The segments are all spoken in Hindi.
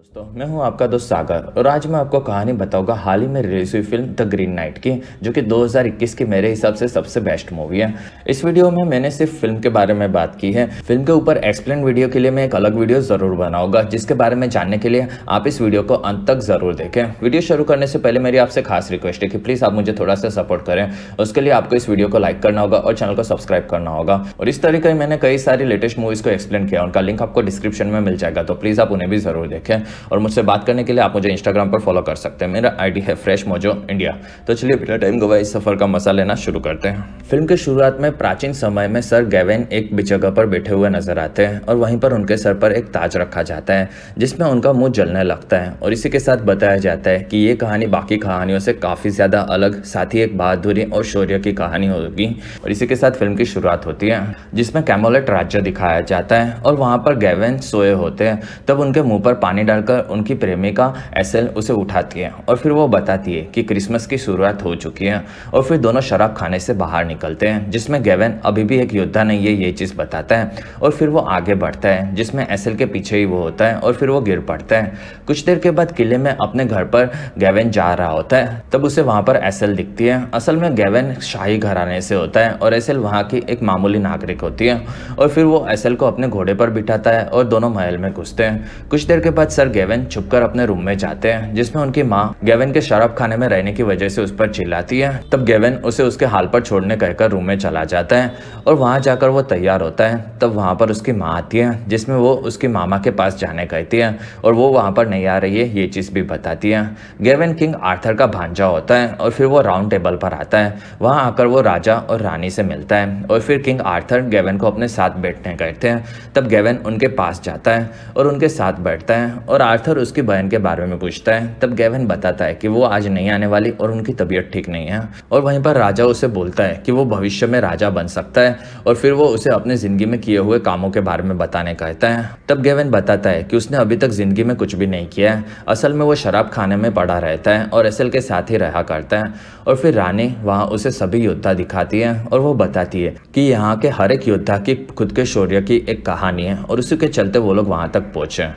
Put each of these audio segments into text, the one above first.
दोस्तों मैं हूं आपका दोस्त सागर और आज मैं आपको कहानी बताऊंगा हाल ही में रिलीज हुई फिल्म द ग्रीन नाइट की जो कि 2021 की मेरे हिसाब से सबसे बेस्ट मूवी है इस वीडियो में मैंने सिर्फ फिल्म के बारे में बात की है फिल्म के ऊपर एक्सप्लेन वीडियो के लिए मैं एक अलग वीडियो जरूर बनाऊंगा जिसके बारे में जानने के लिए आप इस वीडियो को अंत तक जरूर देखें वीडियो शुरू करने से पहले मेरी आपसे खास रिक्वेस्ट है कि प्लीज़ आप मुझे थोड़ा सा सपोर्ट करें उसके लिए आपको इस वीडियो को लाइक करना होगा और चैनल को सब्सक्राइब करना होगा और इस तरीके मैंने कई सारी लेटेस्ट मूवीज़ को एक्सप्लेन किया उनका लिंक आपको डिस्क्रिप्शन में मिल जाएगा तो प्लीज़ आप उन्हें भी जरूर देखें और मुझसे बात करने के लिए आप मुझे इंस्टाग्राम पर फॉलो कर सकते हैं मेरा आईडी है फ्रेश मोजो इंडिया तो चलिए बिना टाइम गवाए इस सफ़र का मसा लेना शुरू करते हैं फिल्म के शुरुआत में प्राचीन समय में सर गैवेन एक बिचगा पर बैठे हुए नजर आते हैं और वहीं पर उनके सर पर एक ताज रखा जाता है जिसमें उनका मुंह जलने लगता है और इसी के साथ बताया जाता है कि ये कहानी बाकी कहानियों से काफ़ी ज़्यादा अलग साथ ही एक बहादुरी और शौर्य की कहानी होगी और इसी के साथ फिल्म की शुरुआत होती है जिसमें कैमोलेट राज्य दिखाया जाता है और वहां पर गैवेन सोए होते हैं तब उनके मुंह पर पानी डाल पकड़कर उनकी प्रेमिका एसल उसे उठाती है और फिर वो बताती है कि क्रिसमस की शुरुआत हो चुकी है और फिर दोनों शराब खाने से बाहर निकलते हैं जिसमें गेवन अभी भी एक योद्धा नहीं है ये चीज़ बताता है और फिर वो आगे बढ़ता है जिसमें एस के पीछे ही वो होता है और फिर वो गिर पड़ता है कुछ देर के बाद किले में अपने घर पर गेवन जा रहा होता है तब उसे वहाँ पर एसल दिखती है असल में गेवन शाही घराने से होता है और एसल वहाँ की एक मामूली नागरिक होती है और फिर वो एसल को अपने घोड़े पर बिठाता है और दोनों महल में घुसते हैं कुछ देर के बाद सर गेवन छुपकर अपने रूम में जाते हैं जिसमें उनकी माँ गेवन के शराब खाने में रहने की वजह से उस पर चिल्लाती है तब गेवन उसे उसके हाल पर छोड़ने कहकर रूम में चला जाता है और वहाँ जाकर वो तैयार होता है तब वहाँ पर उसकी माँ आती है जिसमें वो उसके मामा के पास जाने कहती है और वो वहाँ पर नहीं आ रही है ये चीज़ भी बताती है गेवन किंग आर्थर का भांजा होता है और फिर वो राउंड टेबल पर आता है वहाँ आकर वो राजा और रानी से मिलता है और फिर किंग आर्थर गेवन को अपने साथ बैठने कहते हैं तब गेवन उनके पास जाता है और उनके साथ बैठता है और आर्थर उसकी बहन के बारे में पूछता है तब गेवन बताता है कि वो आज नहीं आने वाली और उनकी तबीयत ठीक नहीं है और वहीं पर राजा उसे बोलता है कि वो भविष्य में राजा बन सकता है और फिर वो उसे अपने ज़िंदगी में किए हुए कामों के बारे में बताने कहता है तब गेवन बताता है कि उसने अभी तक ज़िंदगी में कुछ भी नहीं किया है असल में वो शराब खाने में पड़ा रहता है और असल के साथ ही रहा करता है और फिर रानी वहाँ उसे सभी योद्धा दिखाती है और वो बताती है कि यहाँ के हर एक योद्धा की खुद के शौर्य की एक कहानी है और उसी के चलते वो लोग वहाँ तक पहुँचे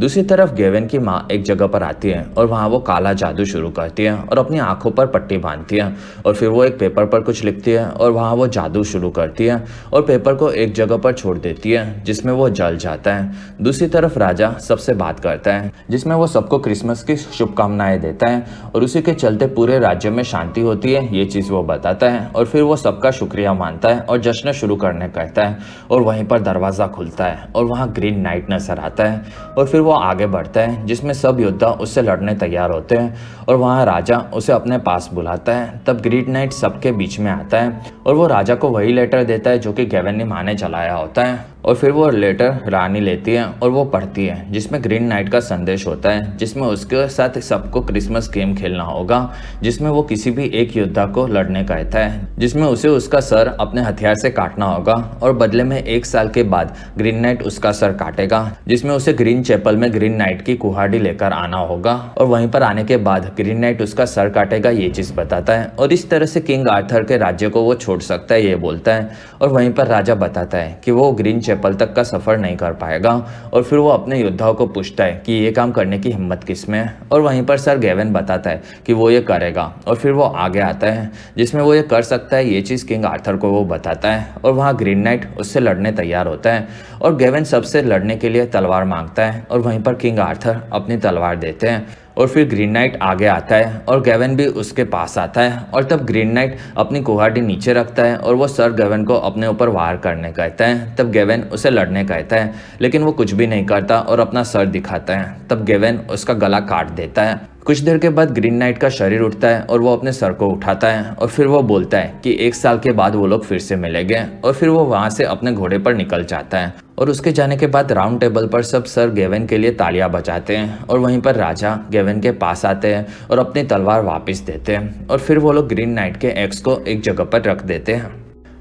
दूसरी तरफ तरफ गेवन की माँ एक जगह पर आती है और वहाँ वो काला जादू शुरू करती है और अपनी आंखों पर पट्टी बांधती है और फिर वो एक पेपर पर कुछ लिखती है और वहाँ वो जादू शुरू करती है और पेपर को एक जगह पर छोड़ देती है जिसमें वो जल जाता है दूसरी तरफ राजा सबसे बात करता है जिसमें वो सबको क्रिसमस की शुभकामनाएं देता है और उसी के चलते पूरे राज्य में शांति होती है ये चीज़ वो बताता है और फिर वो सबका शुक्रिया मानता है और जश्न शुरू करने कहता है और वहीं पर दरवाज़ा खुलता है और वहाँ ग्रीन नाइट नजर आता है और फिर वो आगे बढ़ता है जिसमें सब योद्धा उससे लड़ने तैयार होते हैं और वहाँ राजा उसे अपने पास बुलाता है तब ग्रीड नाइट सबके बीच में आता है और वो राजा को वही लेटर देता है जो कि गेवन ने माने चलाया होता है और फिर वो लेटर रानी लेती है और वो पढ़ती है जिसमें ग्रीन नाइट का संदेश होता है जिसमें उसके साथ सबको क्रिसमस गेम खेलना होगा जिसमें वो किसी भी एक योद्धा को लड़ने कहता है जिसमें उसे उसका सर अपने हथियार से काटना होगा और बदले में एक साल के बाद ग्रीन नाइट उसका सर काटेगा जिसमें उसे ग्रीन चैपल में ग्रीन नाइट की कुहाड़ी लेकर आना होगा और वहीं पर आने के बाद ग्रीन नाइट उसका सर काटेगा ये चीज़ बताता है और इस तरह से किंग आर्थर के राज्य को वो छोड़ सकता है ये बोलता है और वहीं पर राजा बताता है कि वो ग्रीन चैपल तक का सफ़र नहीं कर पाएगा और फिर वो अपने योद्धाओं को पूछता है कि ये काम करने की हिम्मत किस में है और वहीं पर सर गेवन बताता है कि वो ये करेगा और फिर वो आगे आता है जिसमें वो ये कर सकता है ये चीज़ किंग आर्थर को वो बताता है और वहाँ ग्रीन नाइट उससे लड़ने तैयार होता है और गेवन सबसे लड़ने के लिए तलवार मांगता है और वहीं पर किंग आर्थर अपनी तलवार देते हैं और फिर ग्रीन नाइट आगे आता है और गेवन भी उसके पास आता है और तब ग्रीन नाइट अपनी कुहाटी नीचे रखता है और वो सर गेवन को अपने ऊपर वार करने कहता है तब गेवन उसे लड़ने कहता है लेकिन वो कुछ भी नहीं करता और अपना सर दिखाता है तब गेवन उसका गला काट देता है कुछ देर के बाद ग्रीन नाइट का शरीर उठता है और वो अपने सर को उठाता है और फिर वो बोलता है कि एक साल के बाद वो लोग फिर से मिलेंगे और फिर वो वहाँ से अपने घोड़े पर निकल जाता है और उसके जाने के बाद राउंड टेबल पर सब सर गेवन के लिए तालियां बजाते हैं और वहीं पर राजा गेवन के पास आते हैं और अपनी तलवार वापस देते हैं और फिर वो लोग ग्रीन नाइट के एक्स को एक जगह पर रख देते हैं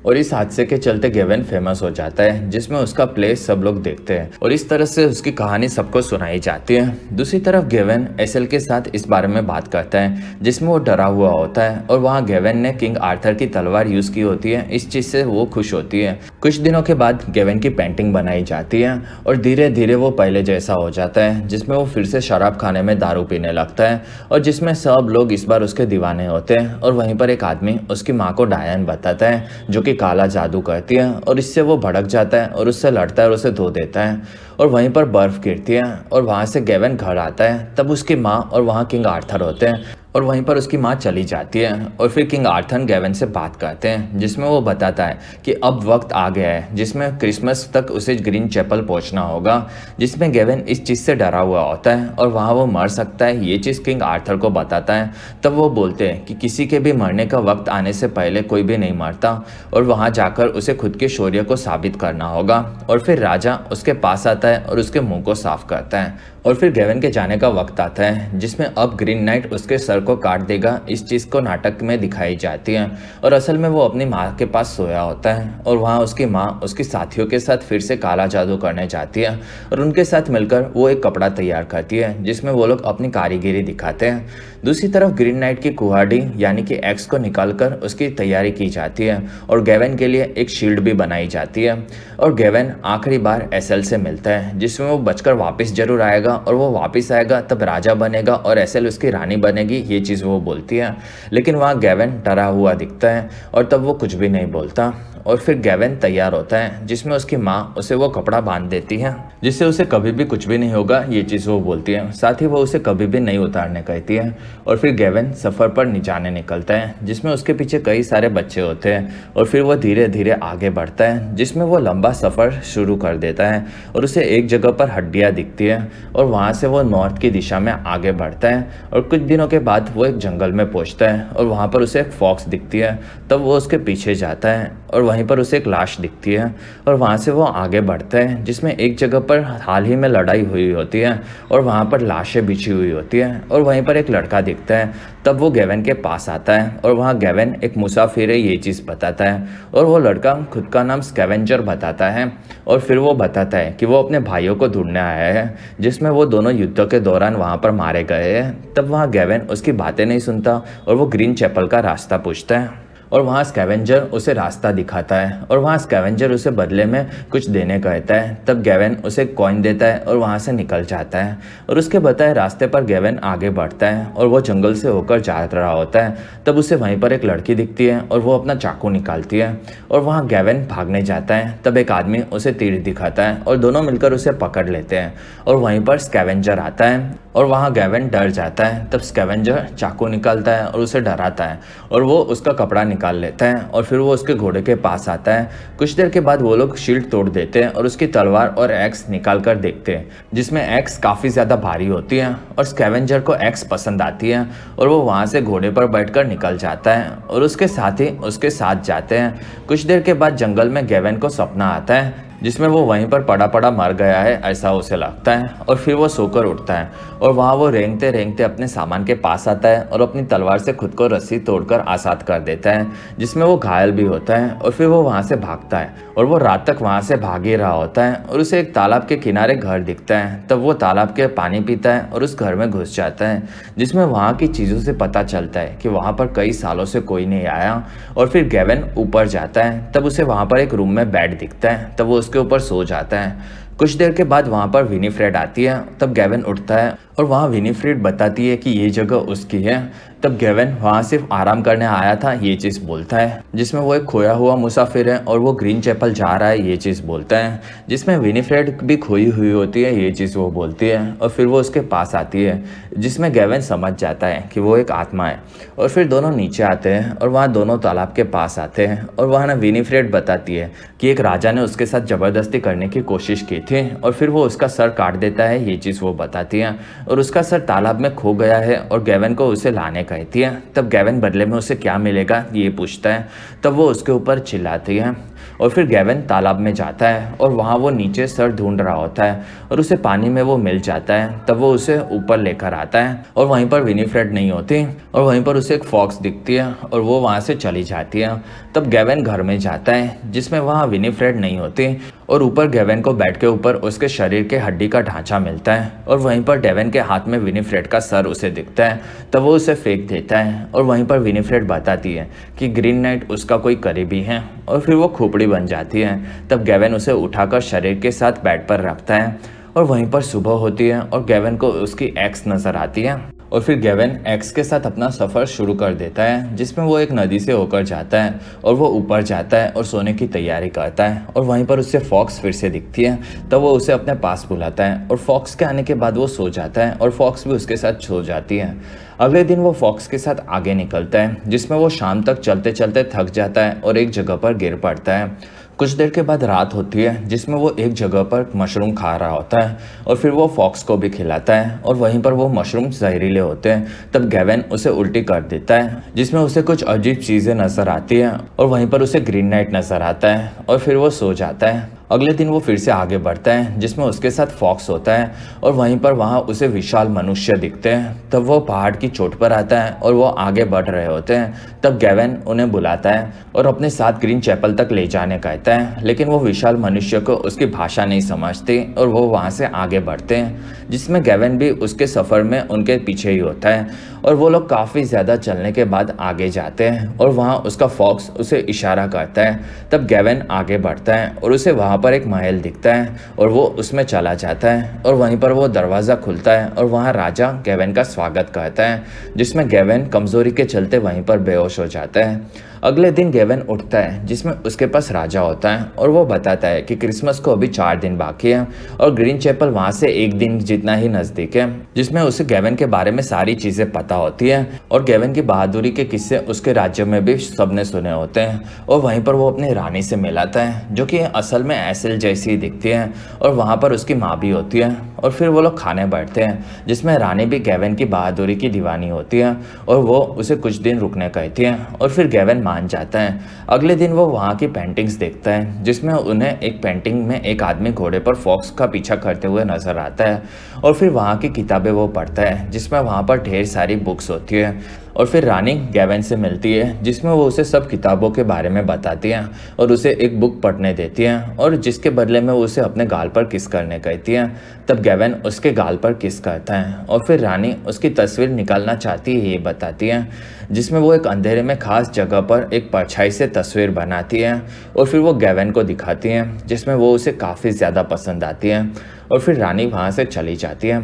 और इस हादसे के चलते गेवन फेमस हो जाता है जिसमें उसका प्लेस सब लोग देखते हैं और इस तरह से उसकी कहानी सबको सुनाई जाती है दूसरी तरफ गेवन एसएल के साथ इस बारे में बात करता है जिसमें वो डरा हुआ होता है और वहाँ गेवन ने किंग आर्थर की तलवार यूज़ की होती है इस चीज़ से वो खुश होती है कुछ दिनों के बाद गेवन की पेंटिंग बनाई जाती है और धीरे धीरे वो पहले जैसा हो जाता है जिसमें वो फिर से शराब खाने में दारू पीने लगता है और जिसमें सब लोग इस बार उसके दीवाने होते हैं और वहीं पर एक आदमी उसकी माँ को डायन बताता है जो कि कि काला जादू करती है और इससे वो भड़क जाता है और उससे लड़ता है और उसे धो देता है और वहीं पर बर्फ़ गिरती है और वहाँ से गेवन घर आता है तब उसकी माँ और वहाँ किंग आर्थर होते हैं और वहीं पर उसकी माँ चली जाती है और फिर किंग आर्थन गेवन से बात करते हैं जिसमें वो बताता है कि अब वक्त आ गया है जिसमें क्रिसमस तक उसे ग्रीन चैपल पहुंचना होगा जिसमें गेवन इस चीज़ से डरा हुआ होता है और वहाँ वो मर सकता है ये चीज़ किंग आर्थर को बताता है तब वो बोलते हैं कि किसी के भी मरने का वक्त आने से पहले कोई भी नहीं मरता और वहाँ जाकर उसे खुद के शौर्य को साबित करना होगा और फिर राजा उसके पास आता है और उसके मुँह को साफ करता है और फिर ग्रेवन के जाने का वक्त आता है जिसमें अब ग्रीन नाइट उसके सर को काट देगा इस चीज़ को नाटक में दिखाई जाती है और असल में वो अपनी माँ के पास सोया होता है और वहाँ उसकी माँ उसके साथियों के साथ फिर से काला जादू करने जाती है और उनके साथ मिलकर वो एक कपड़ा तैयार करती है जिसमें वो लोग अपनी कारीगिरी दिखाते हैं दूसरी तरफ ग्रीन नाइट की कुहाड़ी यानी कि एक्स को निकाल कर उसकी तैयारी की जाती है और गेवन के लिए एक शील्ड भी बनाई जाती है और गेवन आखिरी बार एसएल से मिलता है जिसमें वो बचकर वापस जरूर आएगा जाएगा और वो वापस आएगा तब राजा बनेगा और एसएल उसकी रानी बनेगी ये चीज़ वो बोलती है लेकिन वहाँ गैवन डरा हुआ दिखता है और तब वो कुछ भी नहीं बोलता और फिर गैवन तैयार होता है जिसमें उसकी माँ उसे वो कपड़ा बांध देती है जिससे उसे कभी भी कुछ भी नहीं होगा ये चीज़ वो बोलती है साथ ही वो उसे कभी भी नहीं उतारने कहती है और फिर गैवन सफ़र पर निचाने निकलता है जिसमें उसके पीछे कई सारे बच्चे होते हैं और फिर वो धीरे धीरे आगे बढ़ता है जिसमें वो लंबा सफ़र शुरू कर देता है और उसे एक जगह पर हड्डियाँ दिखती है और वहाँ से वो नॉर्थ की दिशा में आगे बढ़ता है और कुछ दिनों के बाद वो एक जंगल में पहुँचता है और वहाँ पर उसे एक फॉक्स दिखती है तब वो उसके पीछे जाता है और वहीं पर उसे एक लाश दिखती है और वहाँ से वो आगे बढ़ते हैं जिसमें एक जगह पर हाल ही में लड़ाई हुई होती है और वहाँ पर लाशें बिछी हुई होती हैं और वहीं पर एक लड़का दिखता है तब वो गेवन के पास आता है और वहाँ गेवन एक मुसाफिर है ये चीज़ बताता है और वो लड़का खुद का नाम स्केवेंजर बताता है और फिर वो बताता है कि वो अपने भाइयों को ढूंढने आया है जिसमें वो दोनों युद्धों के दौरान वहाँ पर मारे गए हैं तब वहाँ गेवन उसकी बातें नहीं सुनता और वो ग्रीन चैपल का रास्ता पूछता है और वहाँ स्कैवेंजर उसे रास्ता दिखाता है और वहाँ स्कैवेंजर उसे बदले में कुछ देने कहता है तब गेवन उसे कॉइन देता है और वहाँ से निकल जाता है और उसके बताए रास्ते पर गेवन आगे बढ़ता है और वो जंगल से होकर जा रहा होता है तब उसे वहीं पर एक लड़की दिखती है और वो अपना चाकू निकालती है और वहाँ गेवन भागने जाता है तब एक आदमी उसे तीर दिखाता है और दोनों मिलकर उसे पकड़ लेते हैं और वहीं पर स्कैवेंजर आता है और वहाँ गैवन डर जाता है तब स्कैवेंजर चाकू निकालता है और उसे डराता है और वो उसका कपड़ा निकाल लेता है और फिर वो उसके घोड़े के पास आता है कुछ देर के बाद वो लोग शील्ड तोड़ देते हैं और उसकी तलवार और एक्स निकाल कर देखते हैं जिसमें एक्स काफ़ी ज़्यादा भारी होती है और स्कैवेंजर को एक्स पसंद आती है और वो वहाँ से घोड़े पर बैठ कर निकल जाता है और उसके साथ ही उसके साथ जाते हैं कुछ देर के बाद जंगल में गैवन को सपना आता है जिसमें वो वहीं पर पड़ा पड़ा मर गया है ऐसा उसे लगता है और फिर वो सोकर उठता है और वहाँ वो रेंगते रेंगते अपने सामान के पास आता है और अपनी तलवार से खुद को रस्सी तोड़कर आसाद कर देता है जिसमें वो घायल भी होता है और फिर वो वहाँ से भागता है और वो रात तक वहाँ से भाग ही रहा होता है और उसे एक तालाब के किनारे घर दिखता है तब वो तालाब के पानी पीता है और उस घर में घुस जाता है जिसमें वहाँ की चीज़ों से पता चलता है कि वहाँ पर कई सालों से कोई नहीं आया और फिर गेवन ऊपर जाता है तब उसे वहाँ पर एक रूम में बेड दिखता है तब वो उसके ऊपर सो जाता है कुछ देर के बाद वहाँ पर विनीफ्रेड आती है तब गेवन उठता है और वहाँ विनीफ्रेड बताती है कि ये जगह उसकी है तब गेवन वहाँ सिर्फ आराम करने आया था ये चीज़ बोलता है जिसमें वो एक खोया हुआ मुसाफिर है और वो ग्रीन चैपल जा रहा है ये चीज़ बोलता है जिसमें विनीफ्रेड भी खोई हुई होती है ये चीज़ वो बोलती है और फिर वो उसके पास आती है जिसमें गेवन समझ जाता है कि वो एक आत्मा है और फिर दोनों नीचे आते हैं और वहाँ दोनों तालाब के पास आते हैं और वहाँ ना विनीफ्रेड बताती है कि एक राजा ने उसके साथ ज़बरदस्ती करने की कोशिश की थे और फिर वो उसका सर काट देता है ये चीज़ वो बताती है और उसका सर तालाब में खो गया है और गैवन को उसे लाने कहती है तब गैवन बदले में उसे क्या मिलेगा ये पूछता है तब वो उसके ऊपर चिल्लाती है और फिर गैवन तालाब में जाता है और वहाँ वो नीचे सर ढूंढ रहा होता है और उसे पानी में वो मिल जाता है तब वो उसे ऊपर लेकर आता है और वहीं पर विनीफ्रेड नहीं होती और वहीं पर उसे एक फॉक्स दिखती है और वो वहाँ से चली जाती है तब गैवन घर में जाता है जिसमें वहाँ विनीफ्रेड नहीं होती और ऊपर गेवन को बैट के ऊपर उसके शरीर के हड्डी का ढांचा मिलता है और वहीं पर डेवन के हाथ में विनीफ्रेड का सर उसे दिखता है तब वो उसे फेंक देता है और वहीं पर विनीफ्रेड बताती है कि ग्रीन नाइट उसका कोई करीबी है और फिर वो खोपड़ी बन जाती है तब गेवन उसे उठाकर शरीर के साथ बैट पर रखता है और वहीं पर सुबह होती है और गेवन को उसकी एक्स नज़र आती है और फिर गेवन एक्स के साथ अपना सफ़र शुरू कर देता है जिसमें वो एक नदी से होकर जाता है और वो ऊपर जाता है और सोने की तैयारी करता है और वहीं पर उससे फॉक्स फिर से दिखती है तब तो वो उसे अपने पास बुलाता है और फॉक्स के आने के बाद वो सो जाता है और फॉक्स भी उसके साथ सो जाती है अगले दिन वो फॉक्स के साथ आगे निकलता है जिसमें वो शाम तक चलते चलते थक जाता है और एक जगह पर गिर पड़ता है कुछ देर के बाद रात होती है जिसमें वो एक जगह पर मशरूम खा रहा होता है और फिर वो फॉक्स को भी खिलाता है और वहीं पर वो मशरूम जहरीले होते हैं तब गेवन उसे उल्टी कर देता है जिसमें उसे कुछ अजीब चीज़ें नज़र आती हैं और वहीं पर उसे ग्रीन नाइट नज़र आता है और फिर वो सो जाता है अगले दिन वो फिर से आगे बढ़ता है जिसमें उसके साथ फॉक्स होता है और वहीं पर वहाँ उसे विशाल मनुष्य दिखते हैं तब वो पहाड़ की चोट पर आता है और वो आगे बढ़ रहे होते हैं तब गैवन उन्हें बुलाता है और अपने साथ ग्रीन चैपल तक ले जाने कहता है लेकिन वो विशाल मनुष्य को उसकी भाषा नहीं समझते और वो वहाँ से आगे बढ़ते हैं जिसमें गैवन भी उसके सफ़र में उनके पीछे ही होता है और वो लोग काफ़ी ज़्यादा चलने के बाद आगे जाते हैं और वहाँ उसका फॉक्स उसे इशारा करता है तब गेवन आगे बढ़ता है और उसे वहाँ पर एक महल दिखता है और वो उसमें चला जाता है और वहीं पर वो दरवाज़ा खुलता है और वहाँ राजा गेवन का स्वागत करता है जिसमें गेवन कमज़ोरी के चलते वहीं पर बेहोश हो जाता है अगले दिन गेवन उठता है जिसमें उसके पास राजा होता है और वो बताता है कि क्रिसमस को अभी चार दिन बाकी है और ग्रीन चैपल वहाँ से एक दिन जितना ही नज़दीक है जिसमें उसे गेवन के बारे में सारी चीज़ें पता होती है और गेवन की बहादुरी के किस्से उसके राज्य में भी सबने सुने होते हैं और वहीं पर वो अपनी रानी से मिलाता है जो कि असल में एसल जैसी ही दिखती है और वहाँ पर उसकी माँ भी होती है और फिर वो लोग खाने बैठते हैं जिसमें रानी भी गेवन की बहादुरी की दीवानी होती है और वो उसे कुछ दिन रुकने कहती है और फिर गेवन मान जाता है अगले दिन वो वहाँ की पेंटिंग्स देखता है जिसमें उन्हें एक पेंटिंग में एक आदमी घोड़े पर फॉक्स का पीछा करते हुए नज़र आता है और फिर वहाँ की किताबें वो पढ़ता है जिसमें वहाँ पर ढेर सारी बुक्स होती है और फिर रानी गैवन से मिलती है जिसमें वो उसे सब किताबों के बारे में बताती हैं और उसे एक बुक पढ़ने देती हैं और जिसके बदले में वो उसे अपने गाल पर किस करने कहती हैं तब गैवन उसके गाल पर किस करता है और फिर रानी उसकी तस्वीर निकालना चाहती है ये बताती है जिसमें वो एक अंधेरे में खास जगह पर एक परछाई से तस्वीर बनाती है और फिर वो गैवन को दिखाती हैं जिसमें वो उसे काफ़ी ज़्यादा पसंद आती है और फिर रानी वहाँ से चली जाती है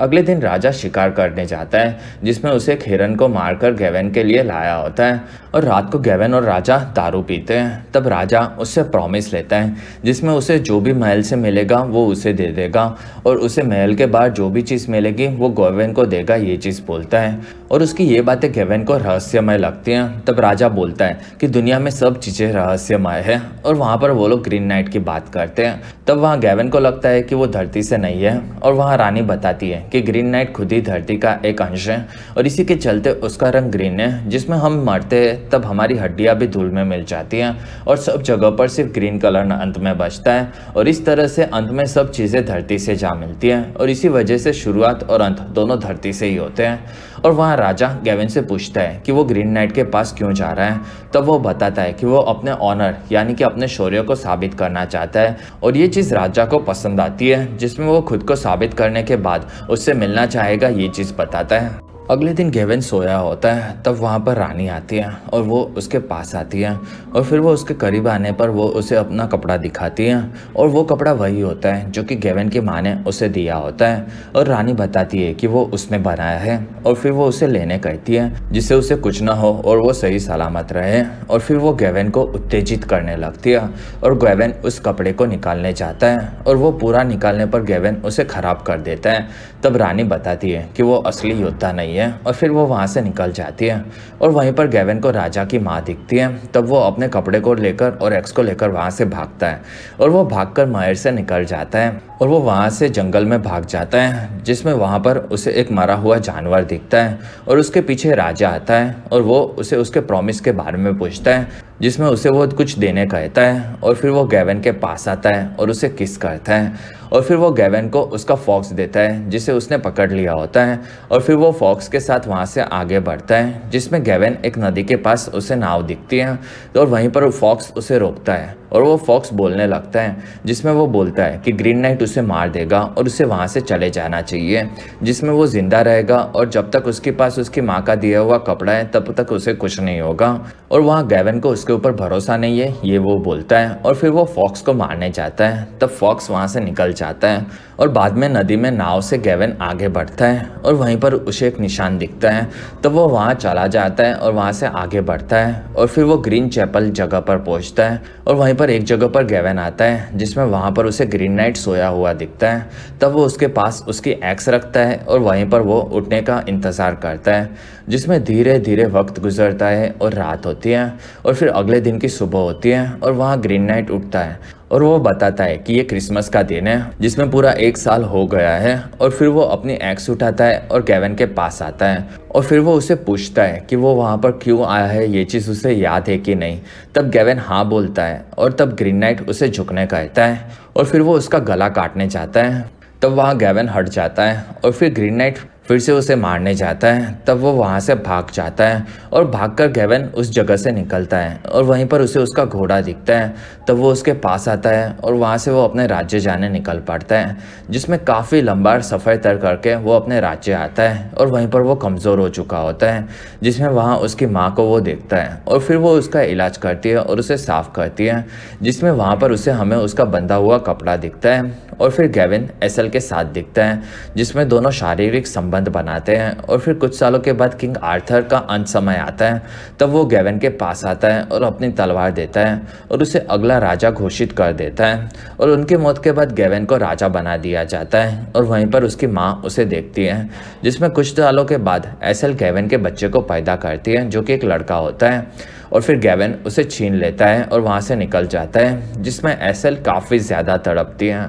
अगले दिन राजा शिकार करने जाता है जिसमें उसे खेरन को मारकर गेवन के लिए लाया होता है और रात को गेवन और राजा दारू पीते हैं तब राजा उससे प्रॉमिस लेता है जिसमें उसे जो भी महल से मिलेगा वो उसे दे देगा और उसे महल के बाहर जो भी चीज़ मिलेगी वो गेवन को देगा ये चीज़ बोलता है और उसकी ये बातें गेवन को रहस्यमय लगती हैं तब राजा बोलता है कि दुनिया में सब चीज़ें रहस्यमय है और वहाँ पर वो लोग ग्रीन नाइट की बात करते हैं तब वहाँ गेवन को लगता है कि वो धरती से नहीं है और वहाँ रानी बताती है कि ग्रीन नाइट खुद ही धरती का एक अंश है और इसी के चलते उसका रंग ग्रीन है जिसमें हम मरते तब हमारी हड्डियाँ भी धूल में मिल जाती हैं और सब जगह पर सिर्फ ग्रीन कलर अंत में बचता है और इस तरह से अंत में सब चीज़ें धरती से जा मिलती हैं और इसी वजह से शुरुआत और अंत दोनों धरती से ही होते हैं और वहाँ राजा गेविन से पूछता है कि वो ग्रीन नाइट के पास क्यों जा रहा है तब वो बताता है कि वो अपने ऑनर यानी कि अपने शौर्य को साबित करना चाहता है और ये चीज़ राजा को पसंद आती है जिसमें वो खुद को साबित करने के बाद उससे मिलना चाहेगा ये चीज़ बताता है अगले दिन गेवन सोया होता है तब वहाँ पर रानी आती है और वो उसके पास आती है और फिर वो उसके करीब आने पर वो उसे अपना कपड़ा दिखाती है और वो कपड़ा वही होता है जो कि गेवन की माँ ने उसे दिया होता है और रानी बताती है कि वो उसने बनाया है और फिर वो उसे लेने कहती है जिससे उसे कुछ ना हो और वो सही सलामत रहे और फिर वो गेवन को उत्तेजित करने लगती है और गेवन उस कपड़े को निकालने जाता है और वो पूरा निकालने पर गेवन उसे ख़राब कर देता है तब रानी बताती है कि वो असली योद्धा नहीं है है और फिर वो वहाँ से निकल जाती है और वहीं पर गेवन को राजा की माँ दिखती है तब वो अपने कपड़े को लेकर और एक्स को लेकर वहाँ से भागता है और वो भाग कर मायर से निकल जाता है और वो वहाँ से जंगल में भाग जाता है जिसमें वहाँ पर उसे एक मरा हुआ जानवर दिखता है और उसके पीछे राजा आता है और वो उसे उसके प्रॉमिस के बारे में पूछता है जिसमें उसे वो कुछ देने कहता है और फिर वो गैवन के पास आता है और उसे किस करता है और फिर वो गैवन को उसका फॉक्स देता है जिसे उसने पकड़ लिया होता है और फिर वो फॉक्स के साथ वहाँ से आगे बढ़ता है जिसमें गैवन एक नदी के पास उसे नाव दिखती है और वहीं पर फॉक्स उसे रोकता है और वो फॉक्स बोलने लगता है जिसमें वो बोलता है कि ग्रीन नाइट उसे मार देगा और उसे वहाँ से चले जाना चाहिए जिसमें वो ज़िंदा रहेगा और जब तक उसके पास उसकी माँ का दिया हुआ कपड़ा है तब तक उसे कुछ नहीं होगा और वहाँ गैवन को उसके ऊपर भरोसा नहीं है ये वो बोलता है और फिर वो फॉक्स को मारने जाता है तब फॉक्स वहाँ से निकल जाता है और बाद में नदी में नाव से गैवन आगे बढ़ता है और वहीं पर उसे एक निशान दिखता है तब वो वहाँ चला जाता है और वहाँ से आगे बढ़ता है और फिर वो ग्रीन चैपल जगह पर पहुँचता है और वहीं पर एक जगह पर गेवन आता है जिसमें वहाँ पर उसे ग्रीन नाइट सोया हुआ दिखता है तब वो उसके पास उसकी एक्स रखता है और वहीं पर वो उठने का इंतज़ार करता है जिसमें धीरे धीरे वक्त गुजरता है और रात होती है और फिर अगले दिन की सुबह होती है और वहाँ ग्रीन नाइट उठता है और वो बताता है कि ये क्रिसमस का दिन है जिसमें पूरा एक साल हो गया है और फिर वो अपनी एक्स उठाता है और केवन के पास आता है और फिर वो उसे पूछता है कि वो वहाँ पर क्यों आया है ये चीज़ उसे याद है कि नहीं तब गेवन हाँ बोलता है और तब ग्रीन नाइट उसे झुकने कहता है और फिर वो उसका गला काटने जाता है तब वहाँ गेवन हट जाता है और फिर ग्रीन नाइट फिर से उसे मारने जाता है तब वो वहाँ से भाग जाता है और भागकर गेवन उस जगह से निकलता है और वहीं पर उसे उसका घोड़ा दिखता है तब वो उसके पास आता है और वहाँ से वो अपने राज्य जाने निकल पड़ता है जिसमें काफ़ी लंबा सफ़र तय करके वो अपने राज्य आता है और वहीं पर वो कमज़ोर हो चुका होता है जिसमें वहाँ उसकी माँ को वो देखता है और फिर वो उसका इलाज करती है और उसे साफ़ करती है जिसमें वहाँ पर उसे हमें उसका बंधा हुआ कपड़ा दिखता है और फिर गेविन एसल के साथ दिखता है जिसमें दोनों शारीरिक संबंध संबंध बनाते हैं और फिर कुछ सालों के बाद किंग आर्थर का अंत समय आता है तब वो गेवन के पास आता है और अपनी तलवार देता है और उसे अगला राजा घोषित कर देता है और उनके मौत के बाद गेवन को राजा बना दिया जाता है और वहीं पर उसकी माँ उसे देखती है जिसमें कुछ सालों के बाद एसल गेवन के बच्चे को पैदा करती है जो कि एक लड़का होता है और फिर गेवन उसे छीन लेता है और वहाँ से निकल जाता है जिसमें एसल काफ़ी ज़्यादा तड़पती हैं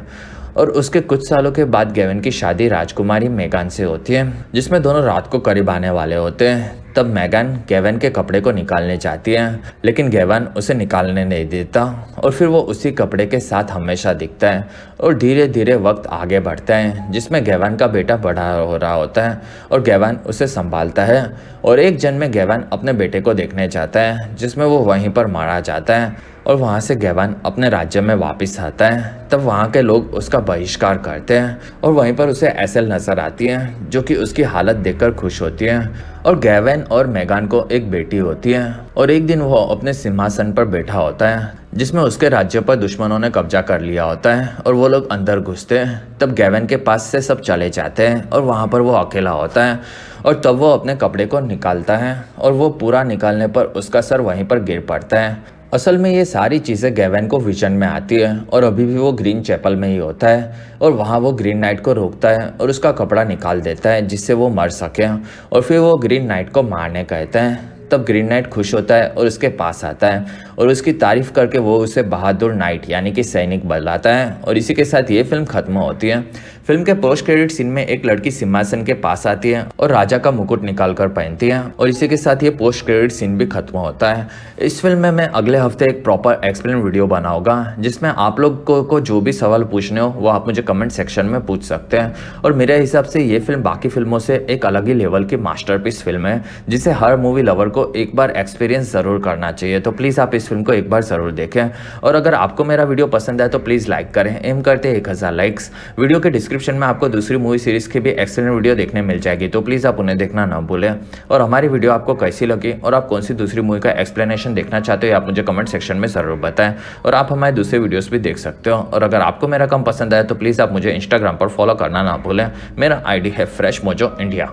और उसके कुछ सालों के बाद गेविन की शादी राजकुमारी मेगान से होती है जिसमें दोनों रात को करीब आने वाले होते हैं तब मैगन गेवन के कपड़े को निकालने चाहती है लेकिन गेवन उसे निकालने नहीं देता और फिर वो उसी कपड़े के साथ हमेशा दिखता है और धीरे धीरे वक्त आगे बढ़ता है जिसमें गेवन का बेटा बड़ा हो रहा होता है और गेवन उसे संभालता है और एक जन में गेवन अपने बेटे को देखने जाता है जिसमें वो वहीं पर मारा जाता है और वहाँ से गेवन अपने राज्य में वापस आता है तब वहाँ के लोग उसका बहिष्कार करते हैं और वहीं पर उसे ऐसे नज़र आती है जो कि उसकी हालत देखकर खुश होती है और गैवेन और मेगान को एक बेटी होती है और एक दिन वो अपने सिंहासन पर बैठा होता है जिसमें उसके राज्य पर दुश्मनों ने कब्जा कर लिया होता है और वो लोग अंदर घुसते हैं तब गैवेन के पास से सब चले जाते हैं और वहाँ पर वो अकेला होता है और तब वो अपने कपड़े को निकालता है और वो पूरा निकालने पर उसका सर वहीं पर गिर पड़ता है असल में ये सारी चीज़ें गेवन को विजन में आती है और अभी भी वो ग्रीन चैपल में ही होता है और वहाँ वो ग्रीन नाइट को रोकता है और उसका कपड़ा निकाल देता है जिससे वो मर सके और फिर वो ग्रीन नाइट को मारने कहते हैं तब ग्रीन नाइट खुश होता है और उसके पास आता है और उसकी तारीफ़ करके वो उसे बहादुर नाइट यानी कि सैनिक बदलाता है और इसी के साथ ये फिल्म ख़त्म होती है फिल्म के पोस्ट क्रेडिट सीन में एक लड़की सिम्हासन के पास आती है और राजा का मुकुट निकाल कर पहनती है और इसी के साथ ये पोस्ट क्रेडिट सीन भी खत्म होता है इस फिल्म में मैं अगले हफ्ते एक प्रॉपर एक्सप्लेन वीडियो बनाऊंगा जिसमें आप लोग को, को जो भी सवाल पूछने हो वो आप मुझे कमेंट सेक्शन में पूछ सकते हैं और मेरे हिसाब से ये फिल्म बाकी फिल्मों से एक अलग ही लेवल की मास्टर फिल्म है जिसे हर मूवी लवर को एक बार एक्सपीरियंस ज़रूर करना चाहिए तो प्लीज़ आप इस फिल्म को एक बार ज़रूर देखें और अगर आपको मेरा वीडियो पसंद आए तो प्लीज़ लाइक करें एम करते हैं एक हज़ार लाइक्स वीडियो के डिस्क्रिप्शन में आपको दूसरी मूवी सीरीज़ की भी एक्सेलेंट वीडियो देखने मिल जाएगी तो प्लीज़ आप उन्हें देखना ना भूलें और हमारी वीडियो आपको कैसी लगी और आप कौन सी दूसरी मूवी का एक्सप्लेनेशन देखना चाहते हो आप मुझे कमेंट सेक्शन में ज़रूर बताएं और आप हमारे दूसरे वीडियोज़ भी देख सकते हो और अगर आपको मेरा कम पसंद आया तो प्लीज़ आप मुझे इंस्टाग्राम पर फॉलो करना ना भूलें मेरा आईडी है फ्रेश मोजो इंडिया